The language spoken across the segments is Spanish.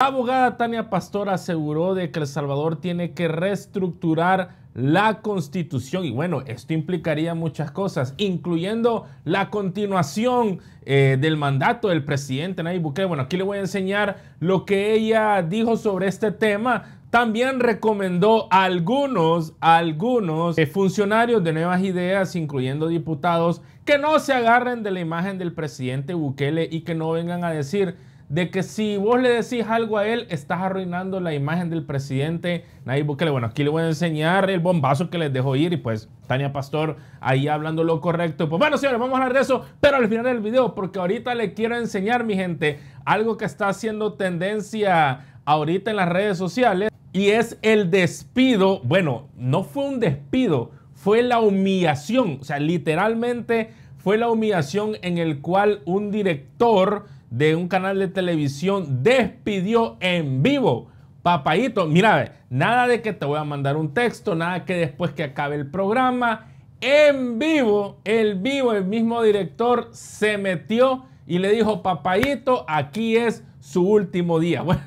La abogada Tania Pastor aseguró de que El Salvador tiene que reestructurar la constitución y bueno, esto implicaría muchas cosas, incluyendo la continuación eh, del mandato del presidente Nayib Bukele. Bueno, aquí le voy a enseñar lo que ella dijo sobre este tema. También recomendó a algunos, algunos eh, funcionarios de nuevas ideas, incluyendo diputados, que no se agarren de la imagen del presidente Bukele y que no vengan a decir de que si vos le decís algo a él, estás arruinando la imagen del presidente Nayib Bukele. Bueno, aquí le voy a enseñar el bombazo que les dejo ir y pues Tania Pastor ahí hablando lo correcto. Pues bueno, señores, vamos a hablar de eso, pero al final del video, porque ahorita le quiero enseñar, mi gente, algo que está haciendo tendencia ahorita en las redes sociales y es el despido. Bueno, no fue un despido, fue la humillación, o sea, literalmente fue la humillación en el cual un director de un canal de televisión despidió en vivo. Papayito, mira, nada de que te voy a mandar un texto, nada que después que acabe el programa, en vivo, el vivo, el mismo director se metió y le dijo, papayito, aquí es su último día. Bueno,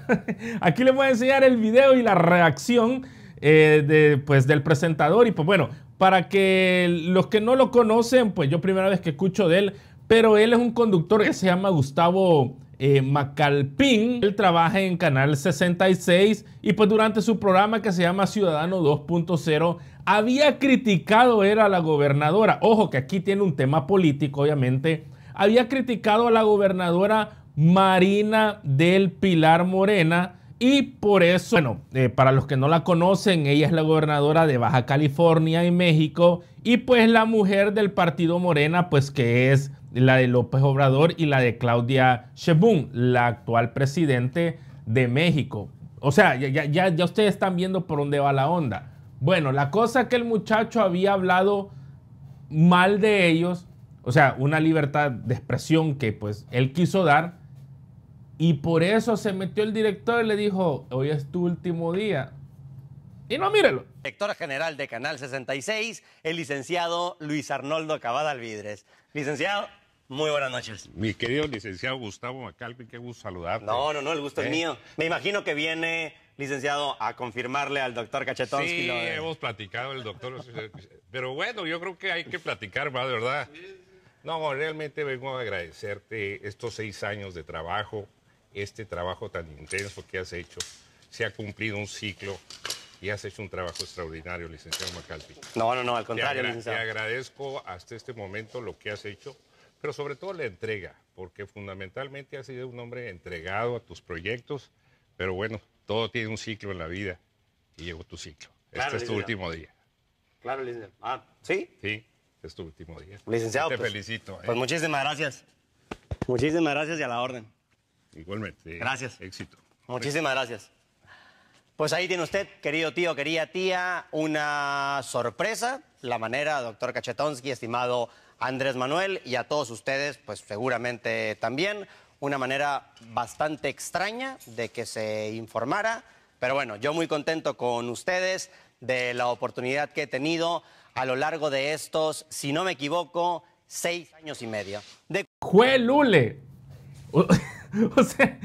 aquí les voy a enseñar el video y la reacción eh, pues, del presentador. Y pues bueno, para que los que no lo conocen, pues yo primera vez que escucho de él, pero él es un conductor que se llama Gustavo eh, Macalpín. Él trabaja en Canal 66 y pues durante su programa que se llama Ciudadano 2.0 había criticado era a la gobernadora. Ojo que aquí tiene un tema político, obviamente. Había criticado a la gobernadora Marina del Pilar Morena. Y por eso, bueno, eh, para los que no la conocen, ella es la gobernadora de Baja California y México. Y pues la mujer del partido Morena, pues que es la de López Obrador y la de Claudia Sheinbaum, la actual presidente de México. O sea, ya, ustedes están viendo por dónde va la onda. Bueno, la cosa que el muchacho había hablado mal de ellos, o sea, una libertad de expresión que pues él quiso dar, y por eso se metió el director y le dijo, hoy es tu último día. Y no, mírelo. Director general de Canal 66, el licenciado Luis Arnoldo Cabada Alvidres. Licenciado, muy buenas noches. Mi querido licenciado Gustavo Macalpi, qué gusto saludarte. No, no, no, el gusto es ¿Eh? mío. Me imagino que viene, licenciado, a confirmarle al doctor Cachetón. Sí, hemos platicado el doctor. pero bueno, yo creo que hay que platicar más, ¿verdad? No, realmente vengo a agradecerte estos seis años de trabajo, este trabajo tan intenso que has hecho. Se ha cumplido un ciclo y has hecho un trabajo extraordinario, licenciado Macalpi. No, no, no, al contrario, licenciado. Te agradezco hasta este momento lo que has hecho pero sobre todo la entrega, porque fundamentalmente ha sido un hombre entregado a tus proyectos, pero bueno, todo tiene un ciclo en la vida y llegó tu ciclo. este es tu último día. Claro, licenciado. Ah, ¿sí? Sí, es tu último día. Licenciado. Te pues, felicito. ¿eh? Pues muchísimas gracias. Muchísimas gracias y a la orden. Igualmente. Gracias. Éxito. Muchísimas gracias. Pues ahí tiene usted, querido tío, querida tía, una sorpresa. La manera, doctor Kachetonsky, estimado Andrés Manuel y a todos ustedes, pues seguramente también, una manera bastante extraña de que se informara. Pero bueno, yo muy contento con ustedes de la oportunidad que he tenido a lo largo de estos, si no me equivoco, seis años y medio. De... Lule! O, sea,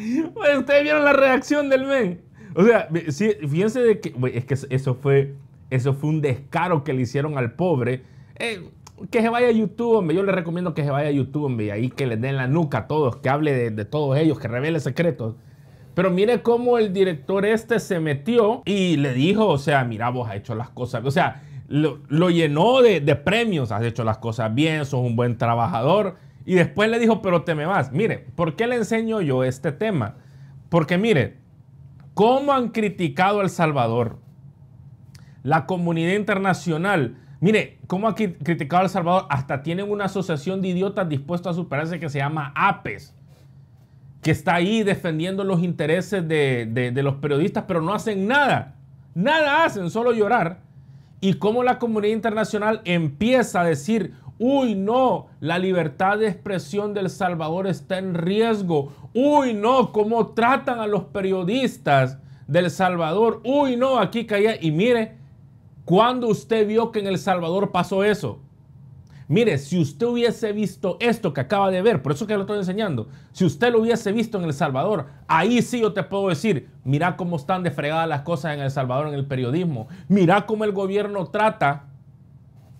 ustedes vieron la reacción del men. O sea, fíjense de que, es que eso fue, eso fue un descaro que le hicieron al pobre. Eh, que se vaya a YouTube, hombre. Yo le recomiendo que se vaya a YouTube, Y ahí que les den la nuca a todos, que hable de, todos ellos, que revele secretos. Pero mire cómo el director este se metió y le dijo, o sea, mira, vos has hecho las cosas. O sea, lo, llenó de, de, premios, has hecho las cosas bien, sos un buen trabajador. Y después le dijo, pero te me vas. Mire, ¿por qué le enseño yo este tema? Porque mire, ¿cómo han criticado a El Salvador? La comunidad internacional Mire, ¿cómo ha criticado a El Salvador? Hasta tienen una asociación de idiotas dispuestos a superarse que se llama APES, que está ahí defendiendo los intereses de, de los periodistas, pero no hacen nada. Nada hacen, solo llorar. Y cómo la comunidad internacional empieza a decir, Uy, no, la libertad de expresión del Salvador está en riesgo. Uy, no, cómo tratan a los periodistas del Salvador. Uy, no, aquí caía. Y mire, ¿Cuándo usted vio que en El Salvador pasó eso? Mire, si usted hubiese visto esto que acaba de ver, por eso que lo estoy enseñando, si usted lo hubiese visto en El Salvador, ahí sí yo te puedo decir, mira cómo están desfregadas las cosas en El Salvador en el periodismo, mira cómo el gobierno trata,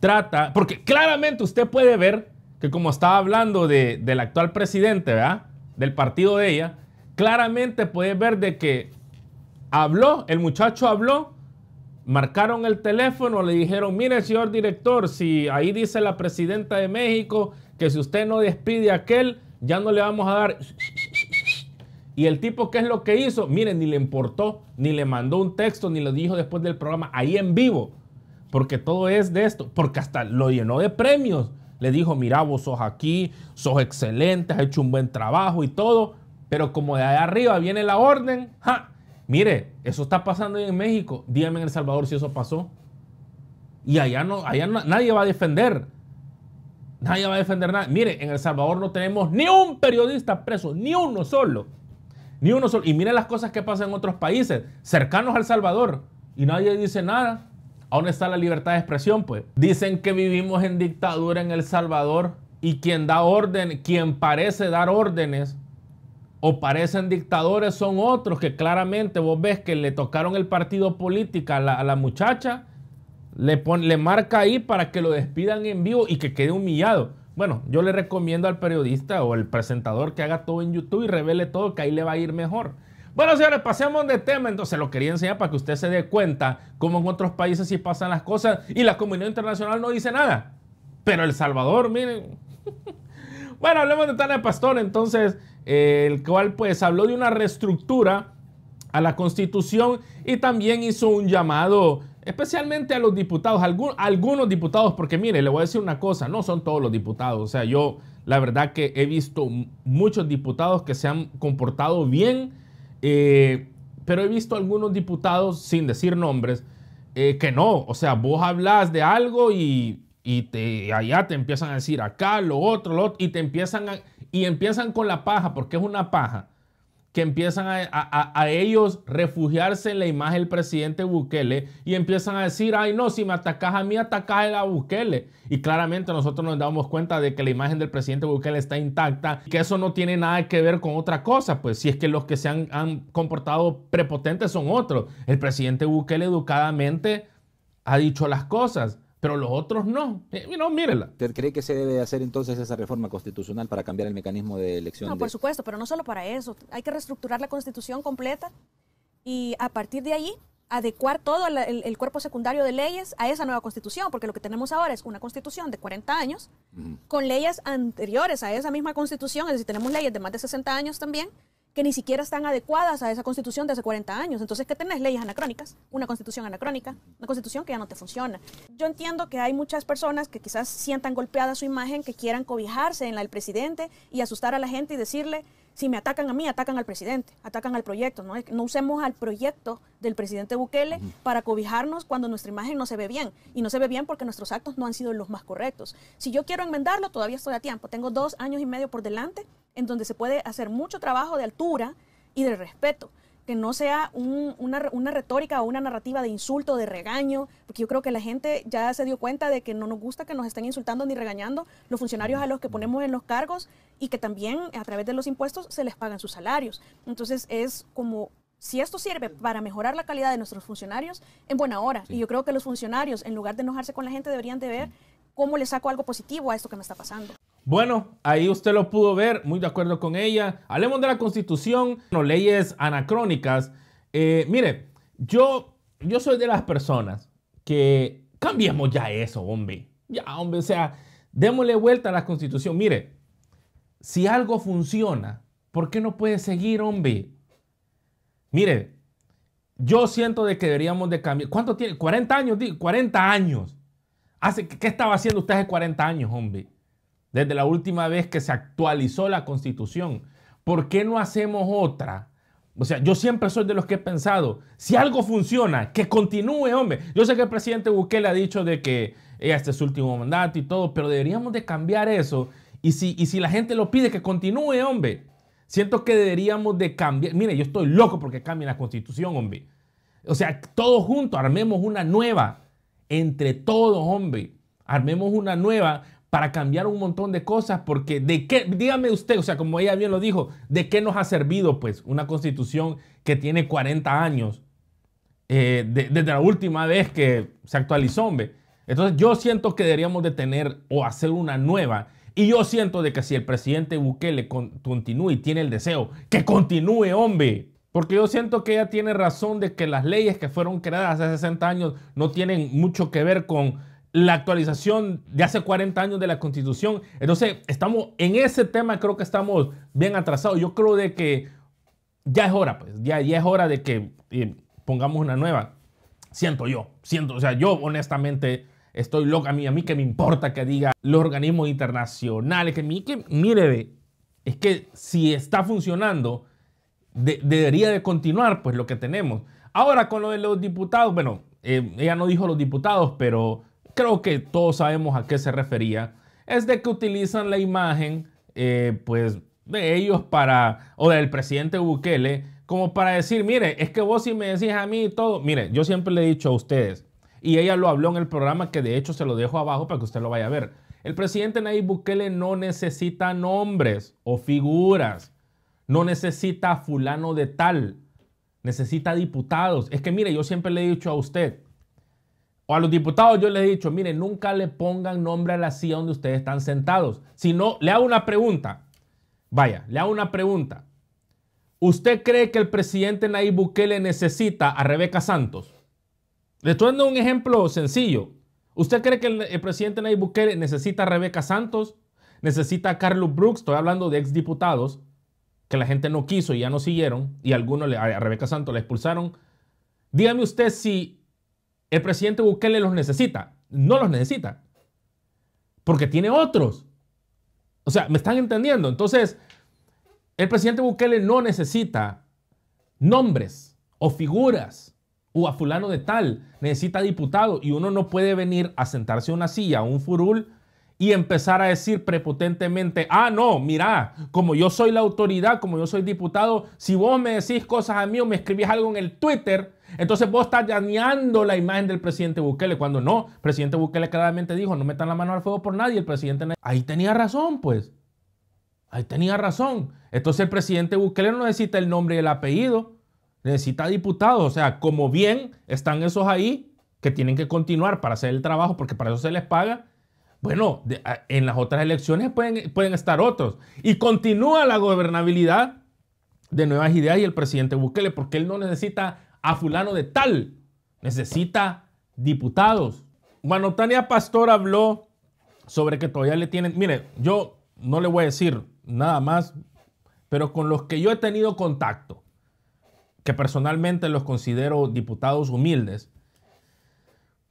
trata, porque claramente usted puede ver que como estaba hablando del actual presidente, ¿verdad? Del partido de ella, claramente puede ver de que habló, el muchacho habló Marcaron el teléfono, le dijeron, mire señor director, si ahí dice la presidenta de México que si usted no despide a aquel, ya no le vamos a dar... Y el tipo, ¿qué es lo que hizo? Miren, ni le importó, ni le mandó un texto, ni lo dijo después del programa, ahí en vivo. Porque todo es de esto, porque hasta lo llenó de premios. Le dijo, mira, vos sos aquí, sos excelente, has hecho un buen trabajo y todo. Pero como de ahí arriba viene la orden, Mire, eso está pasando en México. Dígame en El Salvador si eso pasó. Y allá no, allá nadie va a defender. Nadie va a defender nada. Mire, en El Salvador no tenemos ni un periodista preso, ni uno solo. Ni uno solo. Y mire las cosas que pasan en otros países cercanos al Salvador. Y nadie dice nada. ¿A dónde está la libertad de expresión? Pues dicen que vivimos en dictadura en El Salvador y quien da orden, quien parece dar órdenes o parecen dictadores son otros que claramente vos ves que le tocaron el partido política a la, muchacha, le, marca ahí para que lo despidan en vivo y que quede humillado. Bueno, yo le recomiendo al periodista o al presentador que haga todo en YouTube y revele todo, que ahí le va a ir mejor. Bueno, señores, pasemos de tema. Entonces, lo quería enseñar para que usted se dé cuenta cómo en otros países si pasan las cosas y la comunidad internacional no dice nada. Pero El Salvador, miren. Bueno, hablemos de Tania Pastor, entonces, eh, el cual pues habló de una reestructura a la constitución y también hizo un llamado especialmente a los diputados, algún, algunos diputados, porque mire, le voy a decir una cosa, no son todos los diputados, o sea, yo la verdad que he visto muchos diputados que se han comportado bien, eh, pero he visto algunos diputados, sin decir nombres, eh, que no, o sea, vos hablas de algo y y te, allá te empiezan a decir acá, lo otro, lo y te empiezan y empiezan con la paja, porque es una paja, que empiezan a, ellos refugiarse en la imagen del presidente Bukele y empiezan a decir, ay no, si me atacas a mí, atacas a Bukele. Y claramente nosotros nos damos cuenta de que la imagen del presidente Bukele está intacta que eso no tiene nada que ver con otra cosa, pues si es que los que se han, han comportado prepotentes son otros. El presidente Bukele educadamente ha dicho las cosas pero los otros no. Eh, ¿Usted cree que se debe hacer entonces esa reforma constitucional para cambiar el mecanismo de elección? No, por supuesto, pero no solo para eso. Hay que reestructurar la constitución completa y a partir de ahí adecuar todo el, cuerpo secundario de leyes a esa nueva constitución, porque lo que tenemos ahora es una constitución de 40 años, con leyes anteriores a esa misma constitución, es decir, tenemos leyes de más de 60 años también, que ni siquiera están adecuadas a esa constitución de hace 40 años. Entonces, ¿qué tenés? Leyes anacrónicas, una constitución anacrónica, una constitución que ya no te funciona. Yo entiendo que hay muchas personas que quizás sientan golpeada su imagen, que quieran cobijarse en la del presidente y asustar a la gente y decirle, si me atacan a mí, atacan al presidente, atacan al proyecto. No, no usemos al proyecto del presidente Bukele para cobijarnos cuando nuestra imagen no se ve bien. Y no se ve bien porque nuestros actos no han sido los más correctos. Si yo quiero enmendarlo, todavía estoy a tiempo. Tengo dos años y medio por delante en donde se puede hacer mucho trabajo de altura y de respeto que no sea una, retórica o una narrativa de insulto, de regaño, porque yo creo que la gente ya se dio cuenta de que no nos gusta que nos estén insultando ni regañando los funcionarios a los que ponemos en los cargos y que también a través de los impuestos se les pagan sus salarios. Entonces es como, si esto sirve para mejorar la calidad de nuestros funcionarios, en buena hora. Y yo creo que los funcionarios, en lugar de enojarse con la gente, deberían de ver cómo le saco algo positivo a esto que me está pasando. Bueno, ahí usted lo pudo ver, muy de acuerdo con ella. Hablemos de la constitución, no, leyes anacrónicas. Eh, mire, yo, yo soy de las personas que cambiemos ya eso, hombre. Ya, hombre, o sea, démosle vuelta a la constitución. Mire, si algo funciona, ¿por qué no puede seguir, hombre? Mire, yo siento de que deberíamos de cambiar. ¿Cuánto tiene? 40 años, 40 años. Hace, ¿Qué estaba haciendo usted hace 40 años, hombre? desde la última vez que se actualizó la constitución. ¿Por qué no hacemos otra? O sea, yo siempre soy de los que he pensado, si algo funciona, que continúe, hombre. Yo sé que el presidente Bukele ha dicho de que este es su último mandato y todo, pero deberíamos de cambiar eso. Y si, y si la gente lo pide, que continúe, hombre. Siento que deberíamos de cambiar. Mire, yo estoy loco porque cambie la constitución, hombre. O sea, todos juntos armemos una nueva. Entre todos, hombre. Armemos una nueva para cambiar un montón de cosas, porque de qué, dígame usted, o sea, como ella bien lo dijo, ¿de qué nos ha servido pues una constitución que tiene 40 años eh, desde la última vez que se actualizó, hombre? Entonces yo siento que deberíamos de tener o hacer una nueva. Y yo siento de que si el presidente Bukele continúa continúe y tiene el deseo, que continúe, hombre. Porque yo siento que ella tiene razón de que las leyes que fueron creadas hace 60 años no tienen mucho que ver con la actualización de hace 40 años de la constitución. Entonces, estamos en ese tema, creo que estamos bien atrasados. Yo creo de que ya es hora, pues, ya, ya es hora de que eh, pongamos una nueva. Siento yo, siento, o sea, yo honestamente estoy loca a mí, a mí que me importa que diga los organismos internacionales, que, que mire, es que si está funcionando, debería de continuar, pues lo que tenemos. Ahora con lo de los diputados, bueno, eh, ella no dijo los diputados, pero creo que todos sabemos a qué se refería, es de que utilizan la imagen, eh, pues, de ellos para, o del presidente Bukele, como para decir, mire, es que vos si me decís a mí todo, mire, yo siempre le he dicho a ustedes, y ella lo habló en el programa que de hecho se lo dejo abajo para que usted lo vaya a ver, el presidente Nayib Bukele no necesita nombres o figuras, no necesita fulano de tal, necesita diputados. Es que mire, yo siempre le he dicho a usted, o a los diputados yo les he dicho, miren, nunca le pongan nombre a la silla donde ustedes están sentados. Si no, le hago una pregunta. Vaya, le hago una pregunta. ¿Usted cree que el presidente Nayib Bukele necesita a Rebeca Santos? Le estoy dando un ejemplo sencillo. ¿Usted cree que el, presidente Nayib Bukele necesita a Rebeca Santos? ¿Necesita a Carlos Brooks? Estoy hablando de exdiputados que la gente no quiso y ya no siguieron y algunos a Rebeca Santos la expulsaron. Dígame usted si el presidente Bukele los necesita. No los necesita. Porque tiene otros. O sea, ¿me están entendiendo? Entonces, el presidente Bukele no necesita nombres o figuras o a fulano de tal. Necesita diputado y uno no puede venir a sentarse a una silla, un furul y empezar a decir prepotentemente, ah, no, mira, como yo soy la autoridad, como yo soy diputado, si vos me decís cosas a mí o me escribís algo en el Twitter, entonces vos estás dañando la imagen del presidente Bukele cuando no. El presidente Bukele claramente dijo, no metan la mano al fuego por nadie. El presidente... Ahí tenía razón, pues. Ahí tenía razón. Entonces el presidente Bukele no necesita el nombre y el apellido. Necesita diputados. O sea, como bien están esos ahí que tienen que continuar para hacer el trabajo porque para eso se les paga. Bueno, en las otras elecciones pueden, pueden estar otros. Y continúa la gobernabilidad de nuevas ideas y el presidente Bukele porque él no necesita a fulano de tal. Necesita diputados. Bueno, Tania Pastor habló sobre que todavía le tienen... Mire, yo no le voy a decir nada más, pero con los que yo he tenido contacto, que personalmente los considero diputados humildes,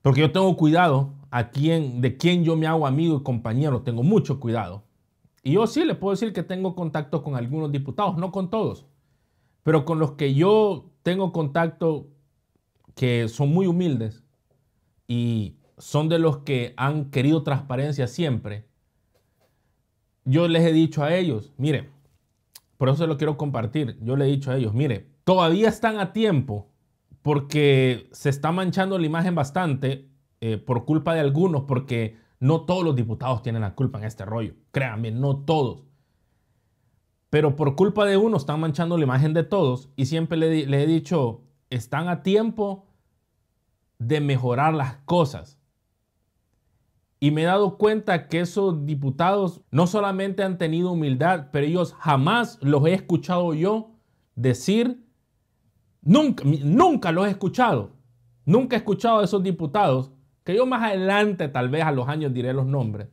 porque yo tengo cuidado a de quién yo me hago amigo y compañero, tengo mucho cuidado. Y yo sí le puedo decir que tengo contacto con algunos diputados, no con todos, pero con los que yo tengo contacto que son muy humildes y son de los que han querido transparencia siempre. Yo les he dicho a ellos, miren, por eso se lo quiero compartir. Yo le he dicho a ellos, mire, todavía están a tiempo porque se está manchando la imagen bastante eh, por culpa de algunos, porque no todos los diputados tienen la culpa en este rollo. Créanme, no todos. Pero por culpa de uno están manchando la imagen de todos y siempre le, he dicho, están a tiempo de mejorar las cosas. Y me he dado cuenta que esos diputados no solamente han tenido humildad, pero ellos jamás los he escuchado yo decir, nunca, nunca los he escuchado. Nunca he escuchado a esos diputados, que yo más adelante tal vez a los años diré los nombres,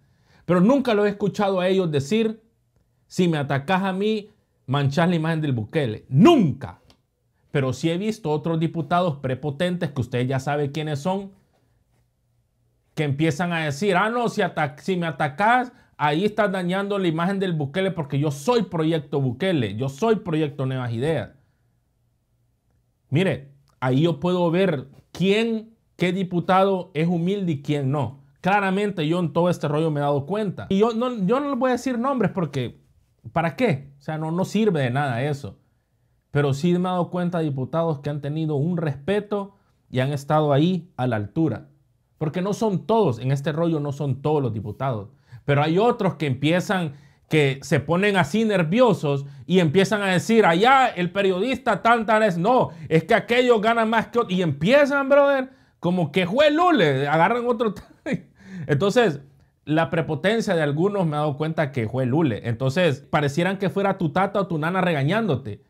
pero nunca los he escuchado a ellos decir, si me atacas a mí, manchas la imagen del Bukele. Nunca. Pero sí he visto otros diputados prepotentes, que ustedes ya saben quiénes son, que empiezan a decir, ah, no, si, si me atacas, ahí estás dañando la imagen del Bukele porque yo soy Proyecto Bukele, yo soy Proyecto Nuevas Ideas. Mire, ahí yo puedo ver quién, qué diputado es humilde y quién no. Claramente yo en todo este rollo me he dado cuenta. Y yo no, yo no les voy a decir nombres porque ¿para qué? O sea, no, no sirve de nada eso. Pero sí me he dado cuenta de diputados que han tenido un respeto y han estado ahí a la altura. Porque no son todos, en este rollo no son todos los diputados. Pero hay otros que empiezan, que se ponen así nerviosos y empiezan a decir, allá el periodista tan vez no, es que aquello ganan más que otros. Y empiezan, brother, como que Lule, agarran otro. Entonces, la prepotencia de algunos me he dado cuenta que fue Lule. Entonces, parecieran que fuera tu tata o tu nana regañándote.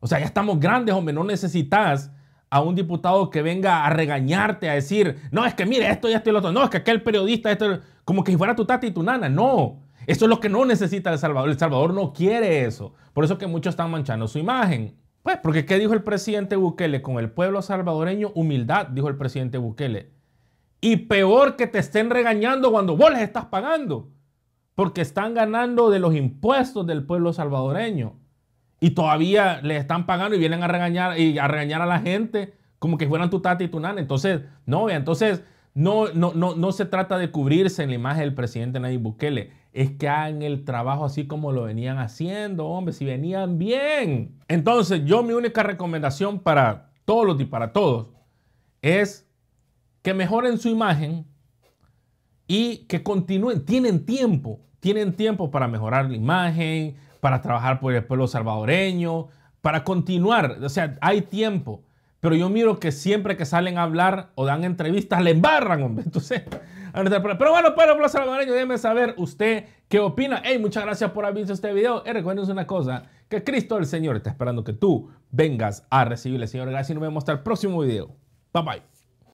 O sea, ya estamos grandes, hombre, no necesitas a un diputado que venga a regañarte, a decir, no, es que mire, esto y esto y lo otro, no, es que aquel periodista, esto, como que fuera tu tata y tu nana, no. Eso es lo que no necesita El Salvador. El Salvador no quiere eso. Por eso que muchos están manchando su imagen. Pues, porque ¿qué dijo el presidente Bukele? Con el pueblo salvadoreño, humildad, dijo el presidente Bukele. Y peor que te estén regañando cuando vos les estás pagando, porque están ganando de los impuestos del pueblo salvadoreño. Y todavía les están pagando y vienen a regañar y a regañar a la gente como que fueran tu tata y tu nana. Entonces, no, entonces no, no, no se trata de cubrirse en la imagen del presidente Nayib Bukele. Es que hagan el trabajo así como lo venían haciendo, hombre, si venían bien. Entonces, yo mi única recomendación para todos los y para todos es que mejoren su imagen y que continúen, tienen tiempo, tienen tiempo para mejorar la imagen, para trabajar por el pueblo salvadoreño, para continuar, o sea, hay tiempo. Pero yo miro que siempre que salen a hablar o dan entrevistas, le embarran, hombre. Entonces, pero bueno, pueblo salvadoreño, déjeme saber usted qué opina. Hey, muchas gracias por haber visto este video. Y recuérdense una cosa, que Cristo el Señor está esperando que tú vengas a recibirle, Señor. Gracias y nos vemos hasta el próximo video. Bye bye.